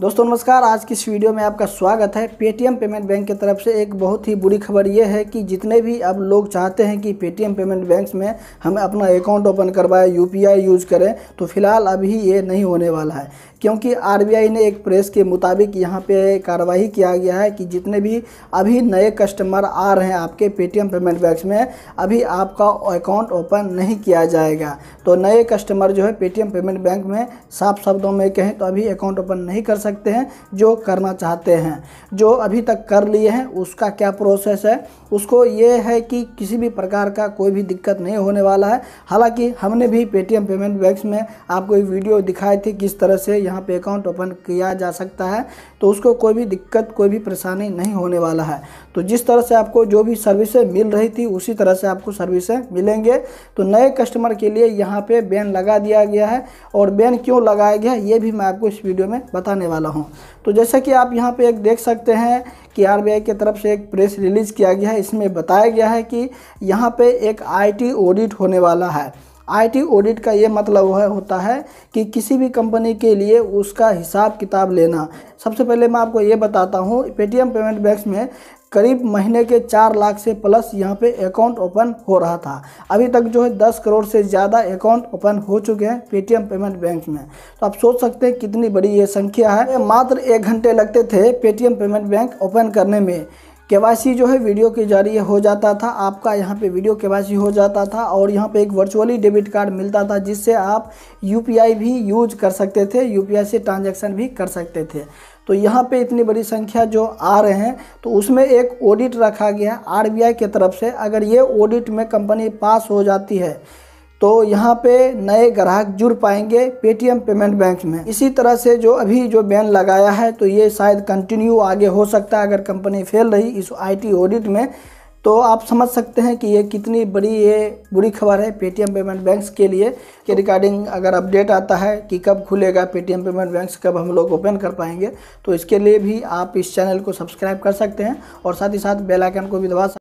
दोस्तों नमस्कार आज की इस वीडियो में आपका स्वागत है पेटीएम पेमेंट बैंक की तरफ से एक बहुत ही बुरी खबर ये है कि जितने भी अब लोग चाहते हैं कि पेटीएम पेमेंट बैंक में हम अपना अकाउंट ओपन करवाएं यूपीआई यूज़ करें तो फिलहाल अभी ये नहीं होने वाला है क्योंकि आरबीआई ने एक प्रेस के मुताबिक यहाँ पे कार्रवाई किया गया है कि जितने भी अभी नए कस्टमर आ रहे हैं आपके पेटीएम पेमेंट बैंक में अभी आपका अकाउंट ओपन नहीं किया जाएगा तो नए कस्टमर जो है पेटीएम पेमेंट बैंक में साफ शब्दों में कहें तो अभी अकाउंट ओपन नहीं कर सकते हैं जो करना चाहते हैं जो अभी तक कर लिए हैं उसका क्या प्रोसेस है उसको ये है कि किसी भी प्रकार का कोई भी दिक्कत नहीं होने वाला है हालांकि हमने भी पेटीएम पेमेंट बैक्स में आपको एक वीडियो दिखाई थी किस तरह से यहाँ पे अकाउंट ओपन किया जा सकता है तो उसको कोई भी दिक्कत कोई भी परेशानी नहीं होने वाला है तो जिस तरह से आपको जो भी सर्विसें मिल रही थी उसी तरह से आपको सर्विसें मिलेंगे तो नए कस्टमर के लिए यहाँ पे बैन लगा दिया गया है और बैन क्यों लगाया गया ये भी मैं आपको इस वीडियो में बताने वाला वाला हूँ तो जैसा कि आप यहाँ पे एक देख सकते हैं कि आरबीआई की तरफ से एक प्रेस रिलीज़ किया गया है इसमें बताया गया है कि यहाँ पे एक आईटी ऑडिट होने वाला है आईटी ऑडिट का ये मतलब है होता है कि किसी भी कंपनी के लिए उसका हिसाब किताब लेना सबसे पहले मैं आपको ये बताता हूँ पेटीएम पेमेंट बैंक्स में करीब महीने के चार लाख से प्लस यहाँ पे अकाउंट ओपन हो रहा था अभी तक जो है दस करोड़ से ज़्यादा अकाउंट ओपन हो चुके हैं पेटीएम पेमेंट बैंक में तो आप सोच सकते हैं कितनी बड़ी ये संख्या है मात्र एक घंटे लगते थे पेटीएम पेमेंट बैंक ओपन करने में के जो है वीडियो के जरिए हो जाता था आपका यहाँ पे वीडियो के हो जाता था और यहाँ पे एक वर्चुअली डेबिट कार्ड मिलता था जिससे आप यू भी यूज कर सकते थे यू से ट्रांजेक्शन भी कर सकते थे तो यहाँ पे इतनी बड़ी संख्या जो आ रहे हैं तो उसमें एक ऑडिट रखा गया है आरबीआई की तरफ से अगर ये ऑडिट में कंपनी पास हो जाती है तो यहाँ पे नए ग्राहक जुड़ पाएंगे पेटीएम पेमेंट बैंक में इसी तरह से जो अभी जो बैन लगाया है तो ये शायद कंटिन्यू आगे हो सकता है अगर कंपनी फेल रही इस आईटी ऑडिट में तो आप समझ सकते हैं कि ये कितनी बड़ी ये बुरी खबर है पेटीएम पेमेंट बैंक के लिए के रिगार्डिंग अगर अपडेट आता है कि कब खुलेगा पेटीएम पेमेंट बैंक कब हम लोग ओपन कर पाएंगे तो इसके लिए भी आप इस चैनल को सब्सक्राइब कर सकते हैं और साथ ही साथ बेल आइकन को भी दबा